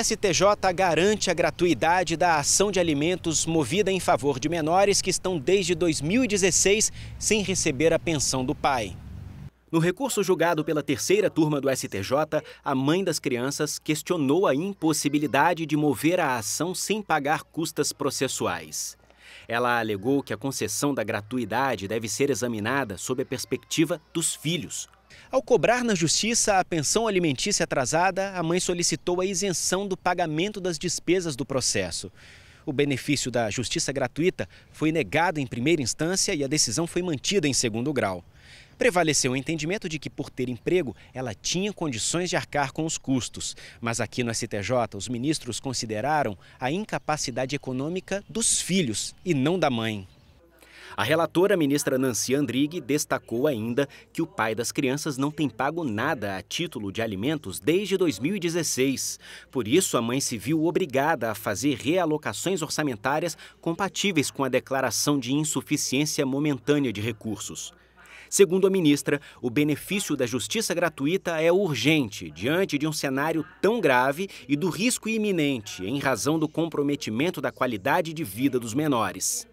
STJ garante a gratuidade da ação de alimentos movida em favor de menores que estão desde 2016 sem receber a pensão do pai. No recurso julgado pela terceira turma do STJ, a mãe das crianças questionou a impossibilidade de mover a ação sem pagar custas processuais. Ela alegou que a concessão da gratuidade deve ser examinada sob a perspectiva dos filhos, ao cobrar na justiça a pensão alimentícia atrasada, a mãe solicitou a isenção do pagamento das despesas do processo. O benefício da justiça gratuita foi negado em primeira instância e a decisão foi mantida em segundo grau. Prevaleceu o entendimento de que, por ter emprego, ela tinha condições de arcar com os custos. Mas aqui no STJ, os ministros consideraram a incapacidade econômica dos filhos e não da mãe. A relatora, ministra Nancy Andrighi, destacou ainda que o pai das crianças não tem pago nada a título de alimentos desde 2016. Por isso, a mãe se viu obrigada a fazer realocações orçamentárias compatíveis com a declaração de insuficiência momentânea de recursos. Segundo a ministra, o benefício da justiça gratuita é urgente diante de um cenário tão grave e do risco iminente em razão do comprometimento da qualidade de vida dos menores.